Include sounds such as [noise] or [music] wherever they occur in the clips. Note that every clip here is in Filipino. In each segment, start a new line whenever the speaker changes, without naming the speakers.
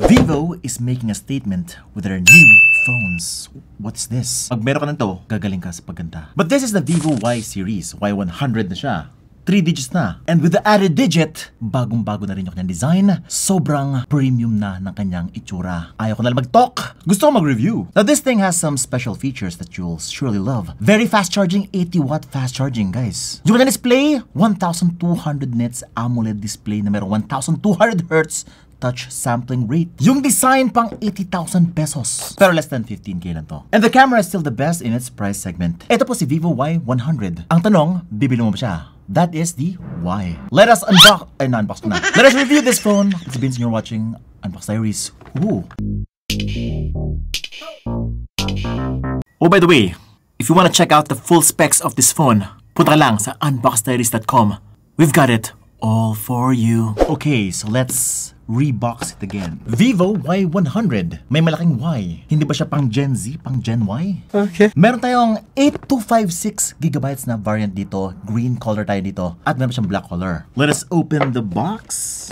Vivo is making a statement with their new phones. What's this? Pag meron ka nito, gagaling ka sa pagganda. But this is the Vivo Y series. Y100 na siya. 3 digits na. And with the added digit, bagong-bago na rin yung kanyang design. Sobrang premium na ng kanyang itsura. Ayaw ko na mag-talk. Gusto ko mag-review. Now this thing has some special features that you'll surely love. Very fast charging, 80 watt fast charging guys. Yung kanyang display, 1,200 nits AMOLED display na merong 1,200 hertz touch sampling rate. Yung design pang 80,000 pesos. Pero less than 15k lang to. And the camera is still the best in its price segment. Ito po si Vivo Y100. Ang tanong, bibili mo ba siya? That is the why. Let us unbox, ay na unbox na. Let us review this phone. It's been you're watching Unbox Diaries. Ooh. Oh, by the way, if you want to check out the full specs of this phone, punta lang sa unboxdiaries.com. We've got it all for you. Okay, so let's rebox it again. Vivo Y100. May malaking Y. Hindi ba siya pang Gen Z, pang Gen Y? Okay. Meron tayong 8256 gigabytes na variant dito. Green color tayo dito. At meron siyang black color. Let us open the box.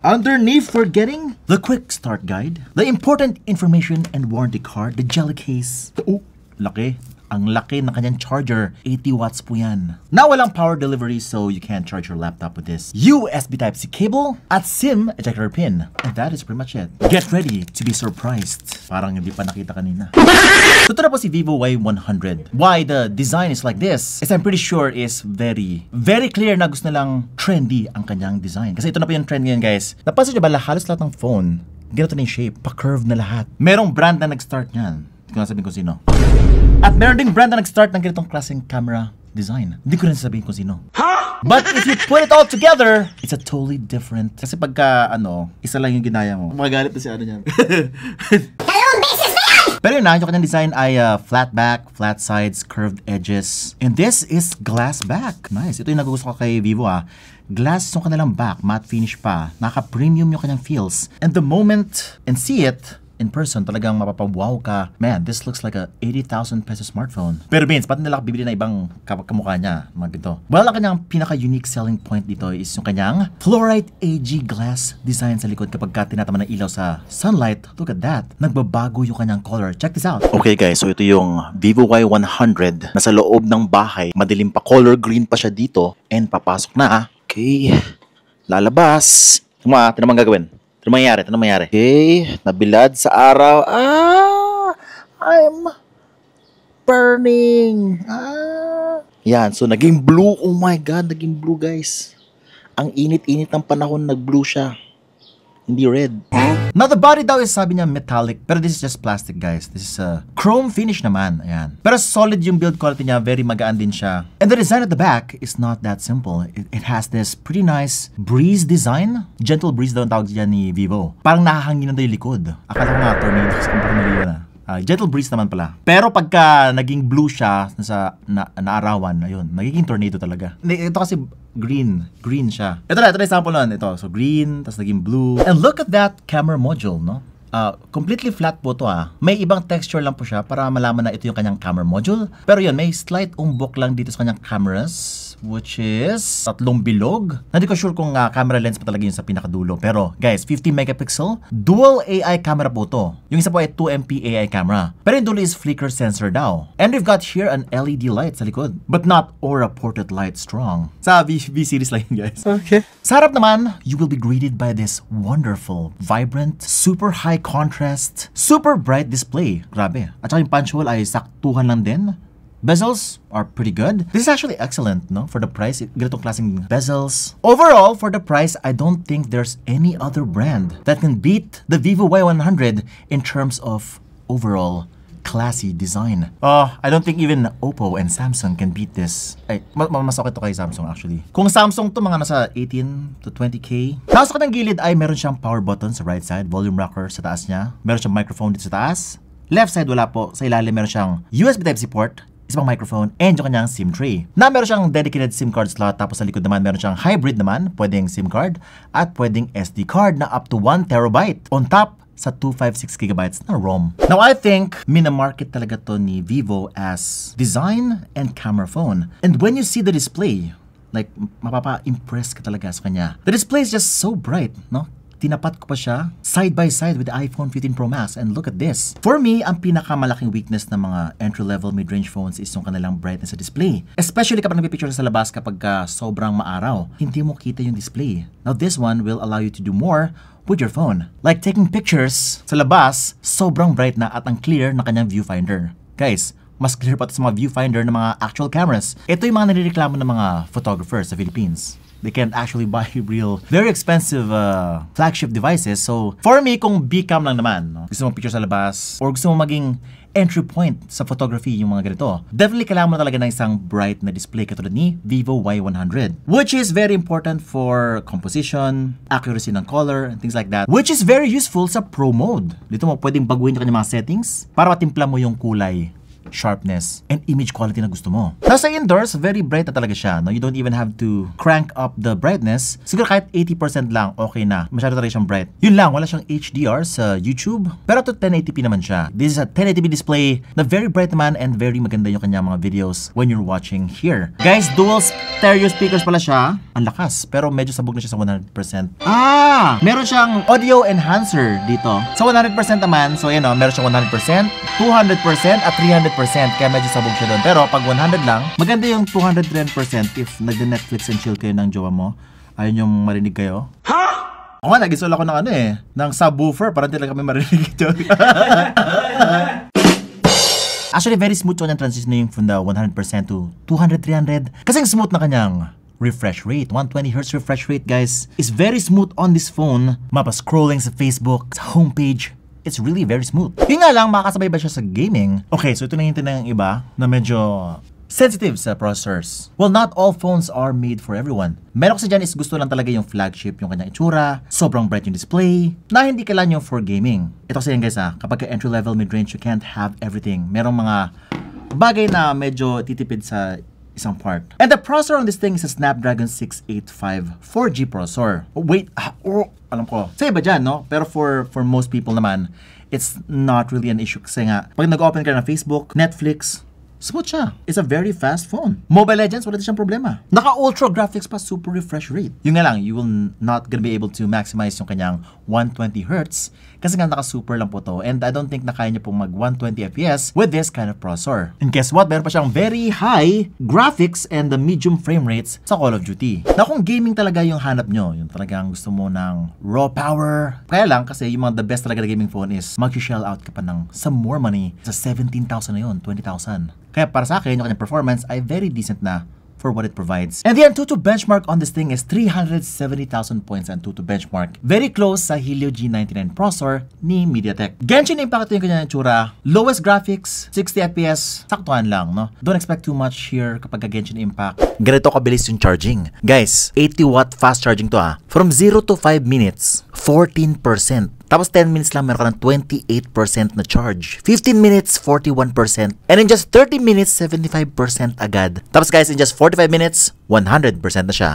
Underneath we're getting the quick start guide, the important information and warranty card, the jelly case. Oh, laki. Ang laki ng kanyang charger. 80 watts po yan. Now, walang power delivery so you can't charge your laptop with this. USB Type-C cable at SIM ejector pin. And that is pretty much it. Get ready to be surprised. Parang hindi pa nakita kanina. [laughs] Totoo na po si Vivo Y100. Why the design is like this is I'm pretty sure is very, very clear na gusto nilang trendy ang kanyang design. Kasi ito na po yung trend ngayon guys. Napansin nyo ba halos lahat ng phone ganito na yung shape, pa-curve na lahat. Merong brand na nag-start niyan. Hindi ko sino. At meron ding brand na nag-start ng ganitong klaseng camera design. Hindi ko rin sabihin kung sino. Huh? But if you put it all together, it's a totally different. Kasi pagka, ano, isa lang yung ginaya mo. Magalit na si ano niyan. [laughs] Dalawang beses na yan! Pero yun na, yung kanyang design ay uh, flat back, flat sides, curved edges. And this is glass back. Nice. Ito yung nagugusto ko kay Vivo ah. Glass yung kanilang back, matte finish pa. Naka-premium yung kanyang feels. And the moment and see it, in person, talagang mapapawaw ka. Man, this looks like a 80,000 peso smartphone. Pero means, ba't nila bibili na ibang kamukha niya? Mga ganito. Well, ang kanyang pinaka-unique selling point dito is yung kanyang fluorite AG glass design sa likod kapag ka tinatama ng ilaw sa sunlight. Look at that. Nagbabago yung kanyang color. Check this out. Okay guys, so ito yung Vivo Y100 na sa loob ng bahay. Madilim pa color green pa siya dito and papasok na ah. Okay. Lalabas. Tama, ito naman gagawin. Ano mangyari? Ano mangyari? Okay, nabilad sa araw. Ah! I'm burning. Ah! Yan, so naging blue. Oh my God, naging blue guys. Ang init-init ng panahon, nag-blue siya. Hindi red. Huh? Now the body daw is sabi niya metallic. Pero this is just plastic guys. This is a chrome finish naman. Ayan. Pero solid yung build quality niya. Very magaan din siya. And the design at the back is not that simple. It, it has this pretty nice breeze design. Gentle breeze daw ang tawag niya ni Vivo. Parang nakahanginan daw yung likod. Akala ko nga tornadoes kumpara parang mali na. Uh, ah, gentle breeze naman pala. Pero pagka naging blue siya sa na, naarawan, ayun, nagiging tornado talaga. Ito kasi green. Green siya. Ito na, ito na example nun. Ito, so green, tapos naging blue. And look at that camera module, no? Uh, completely flat po to ah. May ibang texture lang po siya para malaman na ito yung kanyang camera module. Pero yun, may slight umbok lang dito sa kanyang cameras which is tatlong bilog. Hindi ko sure kung uh, camera lens pa talaga yun sa pinakadulo. Pero guys, 50 megapixel, dual AI camera po to. Yung isa po ay 2MP AI camera. Pero yung dulo is flicker sensor daw. And we've got here an LED light sa likod. But not Aura Portrait Light Strong. Sa V, series lang guys. Okay. Sa harap naman, you will be greeted by this wonderful, vibrant, super high contrast, super bright display. Grabe. At saka yung punch hole ay saktuhan lang din Bezels are pretty good. This is actually excellent, no? For the price, ganitong klaseng bezels. Overall, for the price, I don't think there's any other brand that can beat the Vivo Y100 in terms of overall classy design. Oh, I don't think even Oppo and Samsung can beat this. Ay, mas okay to kay Samsung actually. Kung Samsung to mga nasa 18 to 20k. Nasa ng gilid ay meron siyang power button sa right side, volume rocker sa taas niya. Meron siyang microphone dito sa taas. Left side wala po. Sa ilalim meron siyang USB Type-C port, isang microphone, and yung kanyang SIM tray. Na meron siyang dedicated SIM card slot tapos sa likod naman meron siyang hybrid naman, pwedeng SIM card at pwedeng SD card na up to 1 terabyte on top sa 256GB na ROM. Now, I think minamarket talaga to ni Vivo as design and camera phone. And when you see the display, like mapapa-impress ka talaga sa kanya. The display is just so bright, no? tinapat ko pa siya side by side with the iPhone 15 Pro Max and look at this. For me, ang pinakamalaking weakness ng mga entry-level mid-range phones is yung kanilang brightness sa display. Especially kapag nagpipicture sa labas kapag ka ah, sobrang maaraw, hindi mo kita yung display. Now this one will allow you to do more with your phone. Like taking pictures sa labas, sobrang bright na at ang clear na kanyang viewfinder. Guys, mas clear pa sa mga viewfinder ng mga actual cameras. Ito yung mga narireklamo ng mga photographers sa Philippines they can't actually [laughs] buy real, very expensive uh, flagship devices. So, for me, kung B-cam lang naman, no? gusto mo picture sa labas, or gusto mo maging entry point sa photography yung mga ganito. Definitely kailangan mo talaga ng isang bright na display katulad ni Vivo Y100 which is very important for composition, accuracy ng color, and things like that which is very useful sa pro mode. Dito mo pwedeng baguhin yung kanyang mga settings para matimpla mo yung kulay sharpness, and image quality na gusto mo. Nasa indoors, very bright na talaga siya. No? You don't even have to crank up the brightness. Siguro kahit 80% lang, okay na. Masyado talaga siyang bright. Yun lang, wala siyang HDR sa YouTube. Pero to 1080p naman siya. This is a 1080p display na very bright man and very maganda yung kanya mga videos when you're watching here. Guys, dual stereo speakers pala siya. Ang lakas, pero medyo sabog na siya sa 100%. Ah! Meron siyang audio enhancer dito. Sa 100% naman, so yun know, meron siyang 100%, 200%, at 300 100% kaya medyo sabog siya doon. Pero pag 100 lang, maganda yung 210% if nagde-Netflix and chill kayo ng jowa mo. Ayun yung marinig kayo. Ha? Oo nga, nagisol ako ng ano eh, ng subwoofer para talaga kami marinig ito. [laughs] Actually, very smooth yun transition transitioning from the 100% to 200, 300. Kasing smooth na kanyang refresh rate. 120Hz refresh rate, guys, is very smooth on this phone. Mapa-scrolling sa Facebook, sa homepage, it's really very smooth. Yun nga lang, makakasabay ba siya sa gaming? Okay, so ito na yung tinanong iba na medyo sensitive sa processors. Well, not all phones are made for everyone. Meron kasi dyan is gusto lang talaga yung flagship, yung kanyang itsura, sobrang bright yung display, na hindi kailangan yung for gaming. Ito kasi yan guys ha, ah, kapag ka entry level mid-range, you can't have everything. Merong mga bagay na medyo titipid sa isang part. And the processor on this thing is a Snapdragon 685 4G processor. Oh, wait, ah, oh, alam ko. Sa iba dyan, no? Pero for, for most people naman, it's not really an issue kasi nga, pag nag-open ka na Facebook, Netflix, Smooth siya. It's a very fast phone. Mobile Legends, wala din siyang problema. Naka-ultra graphics pa, super refresh rate. Yung nga lang, you will not gonna be able to maximize yung kanyang 120Hz kasi nga naka-super lang po to and I don't think na kaya niya pong mag 120fps with this kind of processor. And guess what? Meron pa siyang very high graphics and the medium frame rates sa Call of Duty. Na kung gaming talaga yung hanap nyo, yung talagang gusto mo ng raw power, kaya lang kasi yung mga the best talaga na gaming phone is mag-shell out ka pa ng some more money sa 17,000 na yun, 20,000. Kaya para sa akin, yung kanyang performance ay very decent na for what it provides. And the Antutu benchmark on this thing is 370,000 points Antutu benchmark. Very close sa Helio G99 processor ni MediaTek. Genshin Impact yung kanyang itsura. Lowest graphics, 60 FPS, saktuhan lang, no? Don't expect too much here kapag Genshin Impact. Ganito kabilis yung charging. Guys, 80 watt fast charging to ah. From 0 to 5 minutes, 14%. Tapos 10 minutes lang, meron ka ng 28% na charge. 15 minutes, 41%. And in just 30 minutes, 75% agad. Tapos guys, in just 45 minutes, 100% na siya.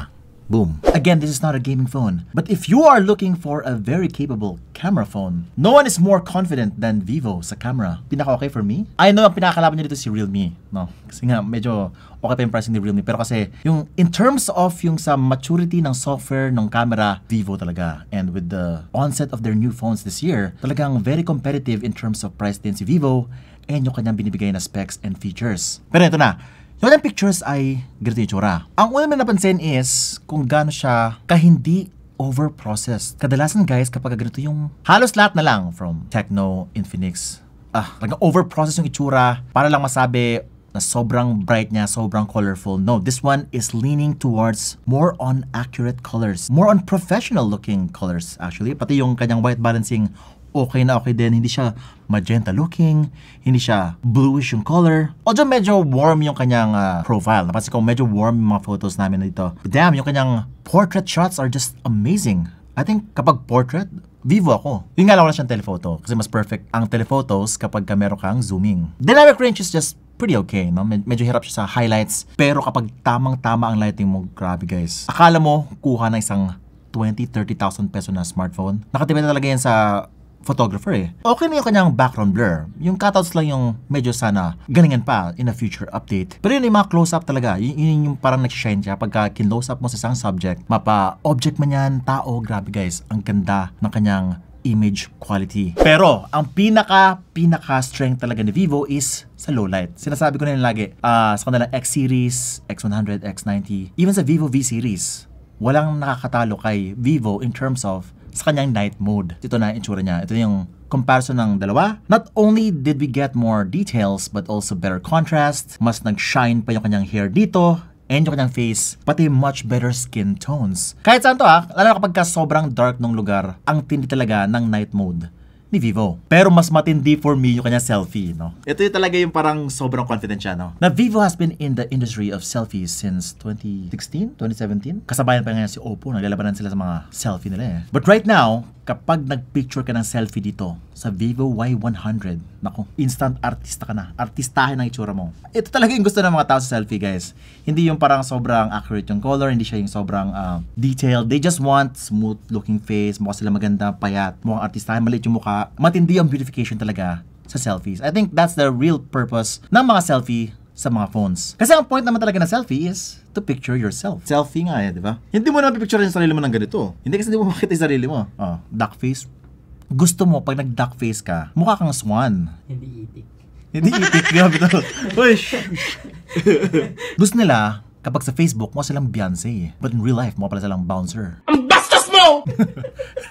Boom. Again, this is not a gaming phone. But if you are looking for a very capable camera phone, no one is more confident than Vivo sa camera. Pinaka-okay for me? I know ang pinakalaban niyo dito si Realme. No? Kasi nga, medyo okay pa yung pricing ni Realme. Pero kasi yung in terms of yung sa maturity ng software ng camera, Vivo talaga. And with the onset of their new phones this year, talagang very competitive in terms of price din si Vivo and yung kanyang binibigay na specs and features. Pero ito na, yung kanyang pictures ay ganito yung tsura. Ang una na napansin is kung gaano siya kahindi overprocessed. Kadalasan guys, kapag ganito yung halos lahat na lang from Tecno, Infinix, ah, talagang overprocess yung itsura para lang masabi na sobrang bright niya, sobrang colorful. No, this one is leaning towards more on accurate colors. More on professional looking colors actually. Pati yung kanyang white balancing okay na okay din. Hindi siya magenta looking, hindi siya bluish yung color. Although medyo warm yung kanyang uh, profile. Napansin ko medyo warm yung mga photos namin na dito. Damn, yung kanyang portrait shots are just amazing. I think kapag portrait, vivo ako. Yun nga lang wala siyang telephoto kasi mas perfect ang telephotos kapag ka meron kang zooming. Dynamic range is just pretty okay, no? Med- medyo hirap siya sa highlights. Pero kapag tamang-tama ang lighting mo, grabe guys. Akala mo, kuha na isang 20, 30,000 peso na smartphone. Nakatipid na talaga yan sa photographer eh. Okay na yung kanyang background blur. Yung cutouts lang yung medyo sana galingan pa in a future update. Pero yun yung mga close-up talaga. Y- yun yung parang nag-shine siya pagka kinlose-up mo sa isang subject. Mapa object man yan, tao, grabe guys. Ang ganda ng kanyang image quality. Pero, ang pinaka, pinaka strength talaga ni Vivo is sa low light. Sinasabi ko na yun lagi uh, sa kanilang X series, X100, X90, even sa Vivo V series, walang nakakatalo kay Vivo in terms of sa kanyang night mode. Ito na yung itsura niya. Ito yung comparison ng dalawa. Not only did we get more details but also better contrast, mas nag-shine pa yung kanyang hair dito and yung kanyang face, pati much better skin tones. Kahit saan to ha, lalo kapag ka sobrang dark nung lugar, ang tindi talaga ng night mode ni Vivo. Pero mas matindi for me yung kanya selfie, no? Ito yung talaga yung parang sobrang confident siya, no? Na Vivo has been in the industry of selfies since 2016, 2017. Kasabayan pa ngayon si Oppo, naglalabanan sila sa mga selfie nila eh. But right now, kapag nagpicture ka ng selfie dito sa Vivo Y100, nako, instant artista ka na. Artistahin ang itsura mo. Ito talaga yung gusto ng mga tao sa selfie, guys. Hindi yung parang sobrang accurate yung color, hindi siya yung sobrang uh, detailed. They just want smooth looking face, mukha sila maganda, payat, mukhang artistahin, maliit yung mukha. Matindi yung beautification talaga sa selfies. I think that's the real purpose ng mga selfie sa mga phones. Kasi ang point naman talaga ng selfie is to picture yourself. Selfie nga eh, di ba? Hindi mo na picture yung sarili mo ng ganito. Hindi kasi hindi mo makita yung sarili mo. Oh, duck face. Gusto mo, pag nag-duck face ka, mukha kang swan. Hindi itik. Hindi itik. Grabe to. [laughs] Uy! [laughs] Gusto nila, kapag sa Facebook, mukha silang Beyonce. But in real life, mukha pala silang bouncer. Ang bastos mo!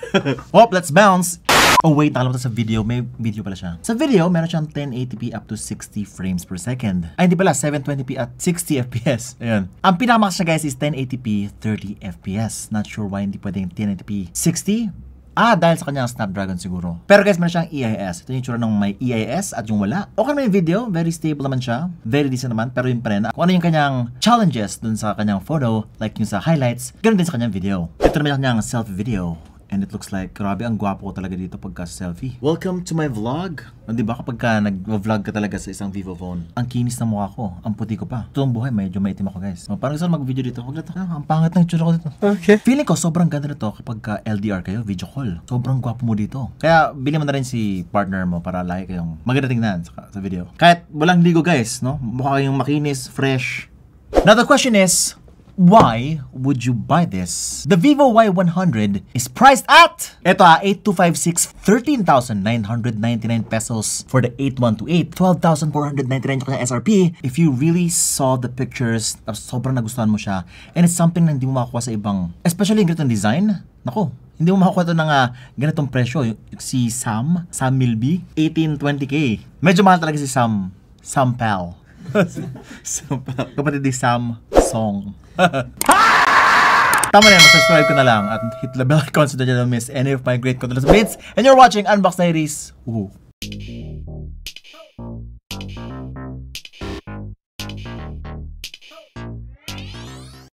[laughs] Hop, let's bounce! Oh wait, nakalimut sa video. May video pala siya. Sa video, meron siyang 1080p up to 60 frames per second. Ay, ah, hindi pala, 720p at 60 fps. Ayun. Ang pinakamax siya guys is 1080p 30 fps. Not sure why hindi pwedeng 1080p 60 Ah, dahil sa kanyang Snapdragon siguro. Pero guys, meron siyang EIS. Ito yung itsura ng may EIS at yung wala. Okay naman yung video. Very stable naman siya. Very decent naman. Pero yung pa rin, kung ano yung kanyang challenges dun sa kanyang photo, like yung sa highlights, ganoon din sa kanyang video. Ito naman yung kanyang selfie video. And it looks like, grabe, ang gwapo ko talaga dito pagka selfie. Welcome to my vlog! O, di ba kapag ka nag-vlog ka talaga sa isang Vivo phone, ang kinis ng mukha ko, ang puti ko pa. Totoong buhay, medyo maitim ako guys. O, oh, parang saan mag-video dito, huwag na Ah, ang pangat ng tsura ko dito. Okay. Feeling ko, sobrang ganda nito kapag ka LDR kayo, video call. Sobrang gwapo mo dito. Kaya, bili mo na rin si partner mo para lagi kayong maganda tingnan sa, sa video. Kahit walang ligo guys, no? Mukha kayong makinis, fresh. Now the question is, Why would you buy this? The Vivo Y100 is priced at, ito ah, 8256, 13,999 pesos for the 8128, 12,499 yung SRP. If you really saw the pictures, sobrang nagustuhan mo siya, and it's something na hindi mo makukuha sa ibang, especially yung ganitong design, nako, hindi mo makukuha ito ng uh, ganitong presyo. Si Sam, Sam Milby, 1820k. Medyo mahal talaga si Sam, Sam Pal. Kapatid ni Sam Song. [laughs] Tama na yan, subscribe ko na lang at hit the bell icon so that you don't miss any of my great content bits. And you're watching Unbox Diaries. Woohoo!